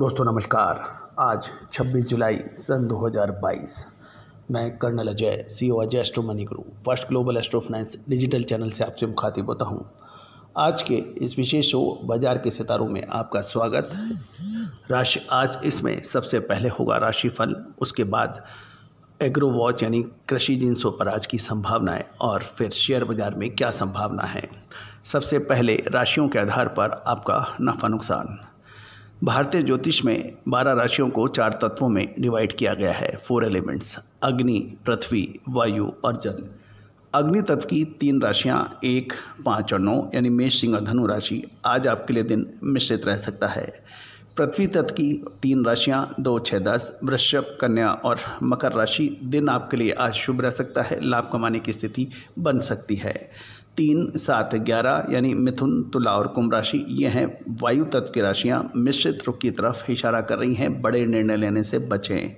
दोस्तों नमस्कार आज 26 जुलाई सन 2022 मैं colonel Ajay C O e Ajay astro money guru first global astro finance digital channel से आपसे मुखातिब होता हूँ आज के इस विशेष शो बाजार के सितारों में आपका स्वागत है राशि आज इसमें सबसे पहले होगा राशिफल उसके बाद एग्रो वॉच यानी कृषि जिनसों पर आज की संभावनाएं और फिर शेयर बाजार में क्या संभावना है सबसे पहले राशियों के आधार पर आपका नफा नुकसान भारतीय ज्योतिष में बारह राशियों को चार तत्वों में डिवाइड किया गया है फोर एलिमेंट्स अग्नि पृथ्वी वायु और जल अग्नि तत्व की तीन राशियां एक पाँच और नौ यानी मेष सिंह और धनु राशि आज आपके लिए दिन मिश्रित रह सकता है पृथ्वी तत्व की तीन राशियां दो छः दस वृषभ कन्या और मकर राशि दिन आपके लिए आज शुभ रह सकता है लाभ कमाने की स्थिति बन सकती है तीन सात ग्यारह यानी मिथुन तुला और कुंभ राशि ये हैं वायु तत्व की राशियाँ मिश्रित रुख की तरफ इशारा कर रही हैं बड़े निर्णय लेने से बचें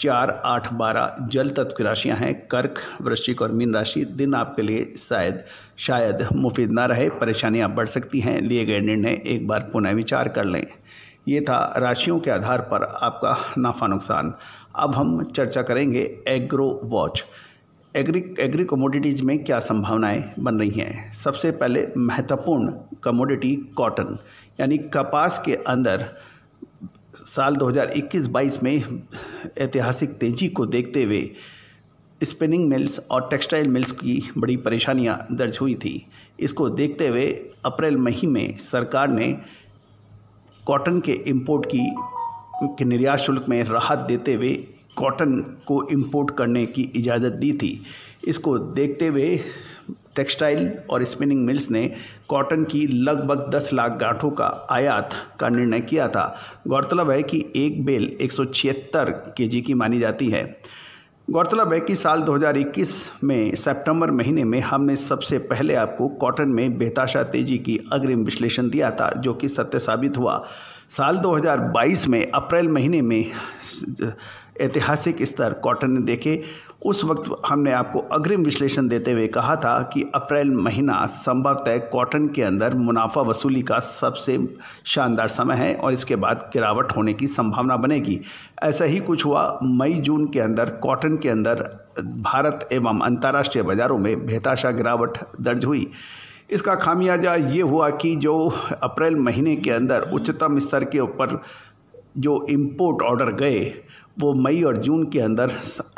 चार आठ बारह जल तत्व की राशियाँ हैं कर्क वृश्चिक और मीन राशि दिन आपके लिए शायद शायद मुफीद ना रहे परेशानियाँ बढ़ सकती हैं लिए गए निर्णय एक बार पुनः विचार कर लें ये था राशियों के आधार पर आपका नाफा नुकसान अब हम चर्चा करेंगे agro watch agri agri commodities में क्या संभावनाएं बन रही हैं सबसे पहले महत्वपूर्ण कमोडिटी कॉटन यानी कपास के अंदर साल 2021-22 में ऐतिहासिक तेजी को देखते हुए स्पिनिंग मिल्स और टेक्सटाइल मिल्स की बड़ी परेशानियां दर्ज हुई थी इसको देखते हुए अप्रैल मई में सरकार ने कॉटन के इंपोर्ट की के निर्यात शुल्क में राहत देते हुए कॉटन को इंपोर्ट करने की इजाज़त दी थी इसको देखते हुए टेक्सटाइल और स्पिनिंग मिल्स ने कॉटन की लगभग 10 लाख गांठों का आयात का निर्णय किया था गौरतलब है कि एक बेल एक सौ केजी की मानी जाती है गौरतलब है कि साल 2021 में सितंबर महीने में हमने सबसे पहले आपको कॉटन में बेहताशा तेजी की अग्रिम विश्लेषण दिया था जो कि सत्य साबित हुआ साल 2022 में अप्रैल महीने में ऐतिहासिक स्तर कॉटन ने देखे उस वक्त हमने आपको अग्रिम विश्लेषण देते हुए कहा था कि अप्रैल महीना संभवतः कॉटन के अंदर मुनाफा वसूली का सबसे शानदार समय है और इसके बाद गिरावट होने की संभावना बनेगी ऐसा ही कुछ हुआ मई जून के अंदर कॉटन के अंदर भारत एवं अंतर्राष्ट्रीय बाज़ारों में बेहताशा गिरावट दर्ज हुई इसका खामियाजा ये हुआ कि जो अप्रैल महीने के अंदर उच्चतम स्तर के ऊपर जो इम्पोर्ट ऑर्डर गए वो मई और जून के अंदर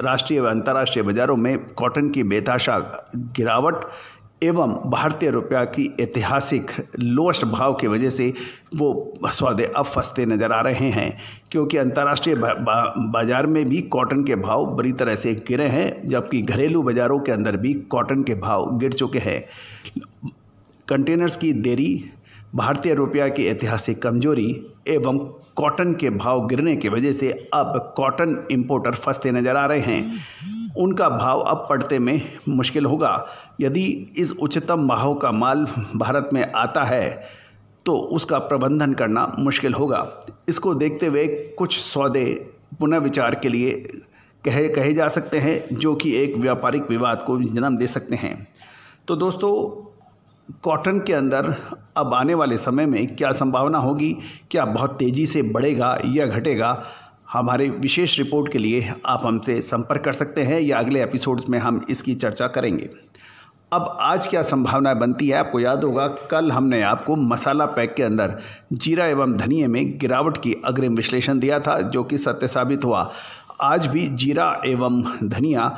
राष्ट्रीय व अंतर्राष्ट्रीय बाज़ारों में कॉटन की बेताशा गिरावट एवं भारतीय रुपया की ऐतिहासिक लोअस्ट भाव की वजह से वो सौदे अब फंसते नज़र आ रहे हैं क्योंकि अंतर्राष्ट्रीय बाज़ार में भी कॉटन के भाव बड़ी तरह से गिरे हैं जबकि घरेलू बाज़ारों के अंदर भी कॉटन के भाव गिर चुके हैं कंटेनर्स की देरी भारतीय रुपया की ऐतिहासिक कमजोरी एवं कॉटन के भाव गिरने की वजह से अब कॉटन इंपोर्टर फंसते नजर आ रहे हैं उनका भाव अब पड़ते में मुश्किल होगा यदि इस उच्चतम भाव का माल भारत में आता है तो उसका प्रबंधन करना मुश्किल होगा इसको देखते हुए कुछ सौदे पुनर्विचार के लिए कहे कहे जा सकते हैं जो कि एक व्यापारिक विवाद को जन्म दे सकते हैं तो दोस्तों कॉटन के अंदर अब आने वाले समय में क्या संभावना होगी क्या बहुत तेज़ी से बढ़ेगा या घटेगा हमारे विशेष रिपोर्ट के लिए आप हमसे संपर्क कर सकते हैं या अगले एपिसोड्स में हम इसकी चर्चा करेंगे अब आज क्या संभावनाएं बनती है आपको याद होगा कल हमने आपको मसाला पैक के अंदर जीरा एवं धनिए में गिरावट की अग्रिम विश्लेषण दिया था जो कि सत्य साबित हुआ आज भी जीरा एवं धनिया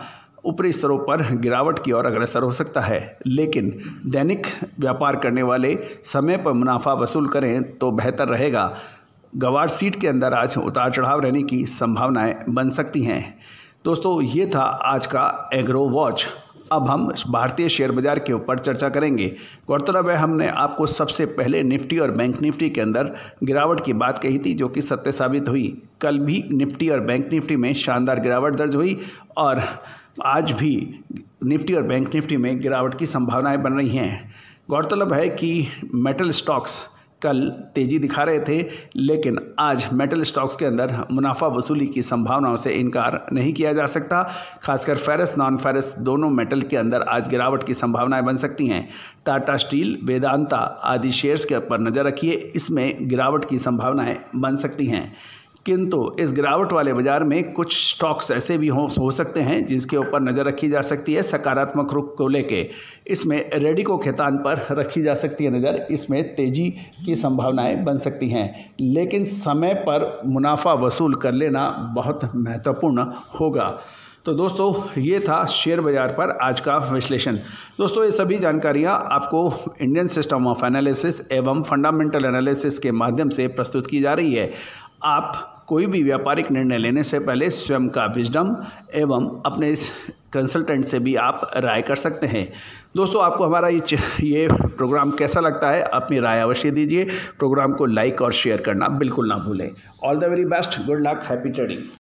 ऊपरी स्तरों पर गिरावट की ओर अग्रसर हो सकता है लेकिन दैनिक व्यापार करने वाले समय पर मुनाफा वसूल करें तो बेहतर रहेगा गवार सीट के अंदर आज उतार चढ़ाव रहने की संभावनाएं बन सकती हैं दोस्तों ये था आज का एग्रो वॉच अब हम भारतीय शेयर बाजार के ऊपर चर्चा करेंगे गौरतलब है हमने आपको सबसे पहले निफ्टी और बैंक निफ्टी के अंदर गिरावट की बात कही थी जो कि सत्य साबित हुई कल भी निफ्टी और बैंक निफ्टी में शानदार गिरावट दर्ज हुई और आज भी निफ्टी और बैंक निफ्टी में गिरावट की संभावनाएं बन रही हैं गौरतलब है कि मेटल स्टॉक्स कल तेजी दिखा रहे थे लेकिन आज मेटल स्टॉक्स के अंदर मुनाफा वसूली की संभावनाओं से इनकार नहीं किया जा सकता खासकर फेरस नॉन फेरस दोनों मेटल के अंदर आज गिरावट की संभावनाएं बन सकती हैं टाटा स्टील वेदांता आदि शेयर्स के ऊपर नज़र रखिए इसमें गिरावट की संभावनाएं बन सकती हैं किंतु इस गिरावट वाले बाजार में कुछ स्टॉक्स ऐसे भी हो हो सकते हैं जिसके ऊपर नज़र रखी जा सकती है सकारात्मक रुख को लेके इसमें रेडिको खेतान पर रखी जा सकती है नज़र इसमें तेज़ी की संभावनाएं बन सकती हैं लेकिन समय पर मुनाफा वसूल कर लेना बहुत महत्वपूर्ण होगा तो दोस्तों ये था शेयर बाज़ार पर आज का विश्लेषण दोस्तों ये सभी जानकारियाँ आपको इंडियन सिस्टम ऑफ एनालिसिस एवं फंडामेंटल एनालिसिस के माध्यम से प्रस्तुत की जा रही है आप कोई भी व्यापारिक निर्णय लेने से पहले स्वयं का विजडम एवं अपने इस कंसल्टेंट से भी आप राय कर सकते हैं दोस्तों आपको हमारा ये ये प्रोग्राम कैसा लगता है अपनी राय अवश्य दीजिए प्रोग्राम को लाइक और शेयर करना बिल्कुल ना भूलें all the very best good luck happy trading